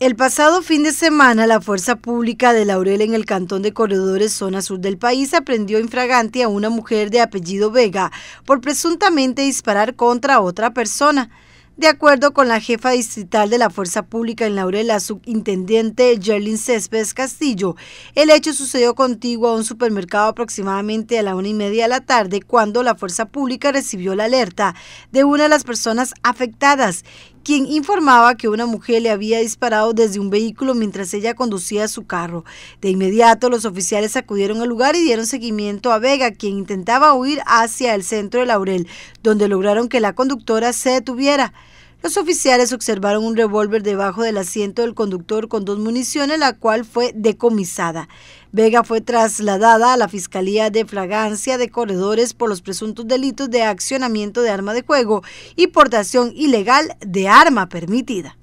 El pasado fin de semana, la Fuerza Pública de Laurel en el Cantón de Corredores, zona sur del país, aprendió infragante a una mujer de apellido Vega por presuntamente disparar contra otra persona. De acuerdo con la jefa distrital de la Fuerza Pública en Laurel, la subintendente Gerlin Céspedes Castillo, el hecho sucedió contigo a un supermercado aproximadamente a la una y media de la tarde, cuando la Fuerza Pública recibió la alerta de una de las personas afectadas, quien informaba que una mujer le había disparado desde un vehículo mientras ella conducía su carro. De inmediato los oficiales acudieron al lugar y dieron seguimiento a Vega, quien intentaba huir hacia el centro de Laurel, donde lograron que la conductora se detuviera. Los oficiales observaron un revólver debajo del asiento del conductor con dos municiones, la cual fue decomisada. Vega fue trasladada a la Fiscalía de Fragancia de Corredores por los presuntos delitos de accionamiento de arma de juego y portación ilegal de arma permitida.